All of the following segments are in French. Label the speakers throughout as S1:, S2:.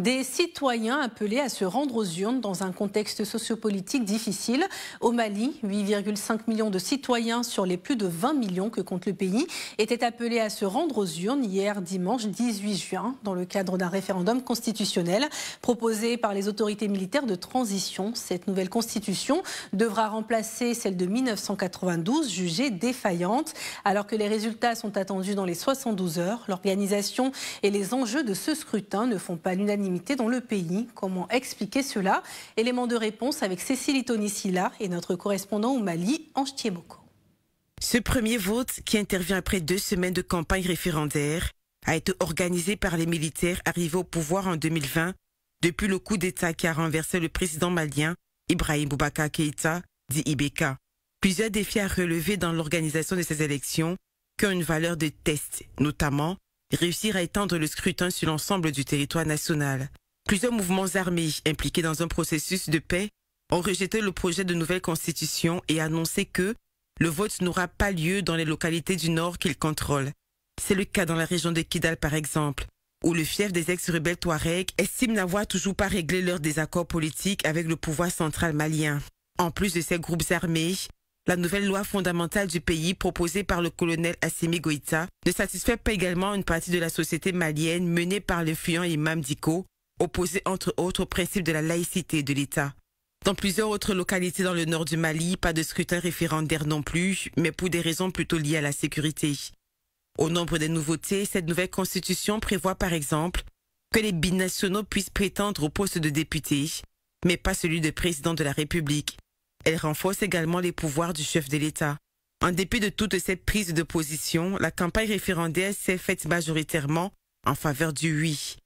S1: Des citoyens appelés à se rendre aux urnes dans un contexte sociopolitique difficile. Au Mali, 8,5 millions de citoyens sur les plus de 20 millions que compte le pays étaient appelés à se rendre aux urnes hier dimanche 18 juin dans le cadre d'un référendum constitutionnel proposé par les autorités militaires de transition. Cette nouvelle constitution devra remplacer celle de 1992 jugée défaillante. Alors que les résultats sont attendus dans les 72 heures, l'organisation et les enjeux de ce scrutin ne font pas l'unanimité dans le pays. Comment expliquer cela Élément de réponse avec Cécile Tonisila et notre correspondant au Mali, Ange
S2: Ce premier vote, qui intervient après deux semaines de campagne référendaire, a été organisé par les militaires arrivés au pouvoir en 2020 depuis le coup d'État qui a renversé le président malien Ibrahim Boubacar Keïta, dit Ibeka. Plusieurs défis à relever dans l'organisation de ces élections qui ont une valeur de test, notamment réussir à étendre le scrutin sur l'ensemble du territoire national. Plusieurs mouvements armés impliqués dans un processus de paix ont rejeté le projet de nouvelle constitution et annoncé que le vote n'aura pas lieu dans les localités du nord qu'ils contrôlent. C'est le cas dans la région de Kidal par exemple, où le fief des ex-rebelles Touareg estime n'avoir toujours pas réglé leurs désaccords politiques avec le pouvoir central malien. En plus de ces groupes armés, la nouvelle loi fondamentale du pays proposée par le colonel Assimi Goïta ne satisfait pas également une partie de la société malienne menée par le fuyant Imam Diko, opposé entre autres au principe de la laïcité de l'État. Dans plusieurs autres localités dans le nord du Mali, pas de scrutin référendaire non plus, mais pour des raisons plutôt liées à la sécurité. Au nombre des nouveautés, cette nouvelle constitution prévoit par exemple que les binationaux puissent prétendre au poste de député, mais pas celui de président de la République. Elle renforce également les pouvoirs du chef de l'État. En dépit de toute cette prise de position, la campagne référendaire s'est faite majoritairement en faveur du oui.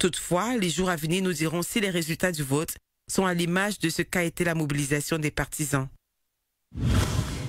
S2: Toutefois, les jours à venir nous diront si les résultats du vote sont à l'image de ce qu'a été la mobilisation des partisans.